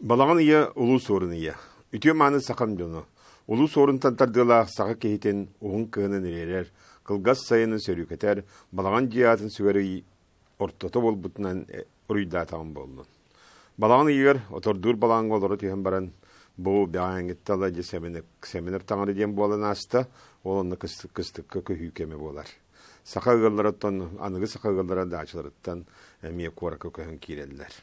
Балаған ия улу сорын ия. Үтіе маны сақам жону. Улу сорын тантардыла саға кейтен оғын кығынан иререр, кылгас сайыны сөрюкетер, балаған жиятын сөгері ортото болбутынан э, уруйдатаған болды. Балаған иер отордур балаң олору түйен баран, бұл бәңгеттала семинар таңыры дем болын асты, олыны кыстыққы көхүйкеме болар. Сақағыларыттан, анығы сақағыларыттан, ачыларыттан әме қуарқы көхін кейлелілер.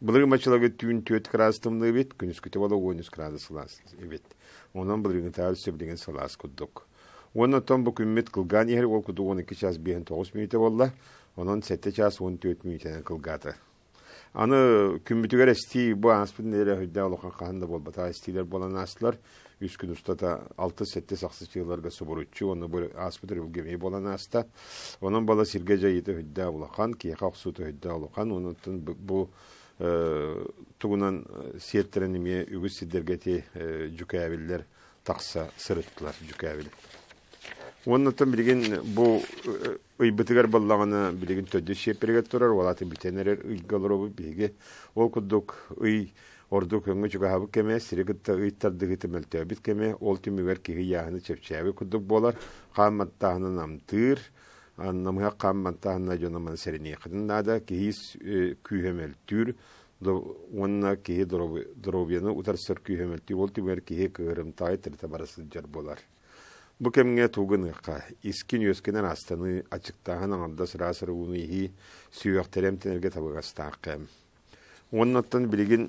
былыр мачалага түн төт крастымны бет, күнүс кете боло гонюс сылас кылган ер ол куду 12 час 59 минута болла оның 7 час 14 минута кылгаты аны күмбүтүгер эсти бу аспын астылар сетте сақсы оны бала өйді өйді тугунан серттеренеме үгіз сіздерге те жүкәбілдер тақса сырыттылар жүкәбіл. Оннатан білген бұл ұйбытығар баллағына білген төде шепперге тұрар, олаты бітенерер ұйгалыру білге ол күддік ұй ордук көңгі жүгәбі кеме, сірігітті ұйттардығы тімілтөбіт кеме, ол түмігер кегі яғыны чепчәбі болар, қаматтағына амтыр аннамга камманта анна жонаман серени кыдыннаада кихис э, күйхемелтүүр онна кихи дровьяны утарсыр күйхемелтүү ол түмер кихи кыгырымтай тирте барасы жар болар бу кемге тугын ыкка искин өскенен астаны ачыктаган аңарда сыра сырууну ихи сүйөктерем тенерге табыгастаакем оннаттан билигин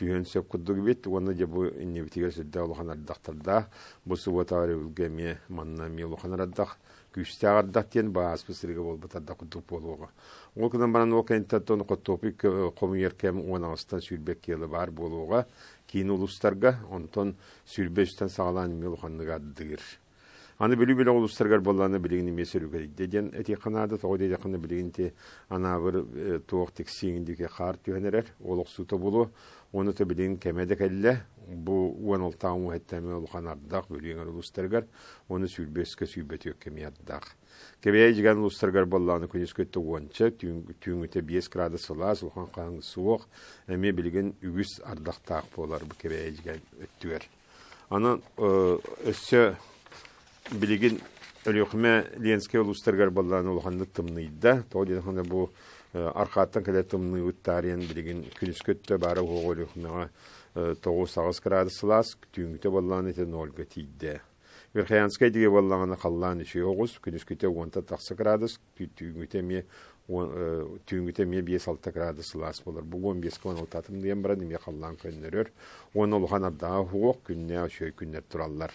бет, оны де бит уонна же ұлған иннебитиге бұл улуханардактарда бу субатары ме манна ме ұлған ардақ, күйісті күстәгәрдәк тен ба баас бисерге бол бутарда кудук болуга ол күнен баран ол оны құттопы э, қомын еркем оны ағыстан сүйірбек келі бар болуга кейін ұлыстарға, онтон сүрбештен сагалан ми улуханныга дигер аны бөлү беле ол устаргар болланы билигини меселу керек деген эти канада того деди кана те ана бир туох тек сиңиндике хаар түһенерер олох сута болу оны то билигин кемеде келле бу уан ол таңу хеттеме ол канардак бөлүгеңер ол устаргар оны сүрбөскө сүрбөтүк кемияддак кебея жиган устаргар болланы күнүскөттө уонча түйүңүтө биэс градус ылаас улхан каң суық. Әме билигин үгүс ардактаак болар бу кебея жиган өттүгер анан өссө билигин өлөхме ленске улустаргар баллан улханны тымныйда то дехана бу э, архаттан келе тымны уттарен билигин күнүскөттө бары оголөхмега э, тоғыз сағыз градуслас түңгіте болланы те нольга тидде. Верхаянская деге болланы қаллан үші оғыз, күнішкіте онта тақсы градус, түңгіте ме э, түңгіте ме бес алты градуслас болар. Бұл он бес кон алтатым деген бара, неме қаллан күннерер. Оны ұлған абдағы оқ күнне үші күннер тұраллар.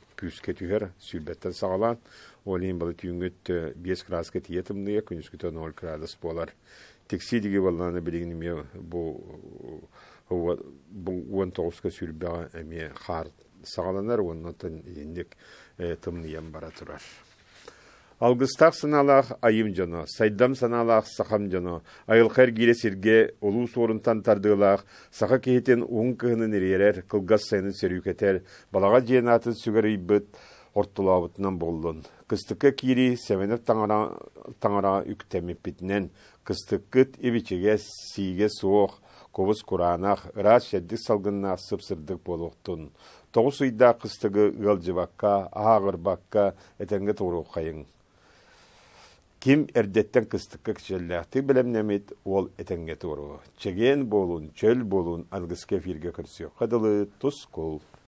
пюске түһер сүлбеттен сағалан олейін бұл түйүнгөт 5 градуска тиетим дие күнүскүтө 0 градус болар текси диги болланы билигин ме бу он әме қар сағаланар хар отын оннотон индик тымныям бара турар Алгыстақ саналақ айым жоно, сайдам саналақ сақам жоно, айылқар кейлі серге олу сорынтан тардығылақ, сақа кейтен оң кығынын еререр, қылғас сайынын серүкетер балаға жиенатын сүгір быт бұтынан болдын. Кыстықы кири сәменіп таңара, үктәмі бітінен, кыстықыт ебичеге сиге суоқ, кобыз куранах, ырас шәддік салғынна сып-сырдық болуқтын. Тоғыз ұйда қыстығы ағыр ағырбаққа, әтенгі тұғыру қайың. Ким эрдеттен кыстыкка кичелләхты билемнемит ол этенге туру. Чеген болун, чөл болун, алғыс фирге кырсыё. Кадылы,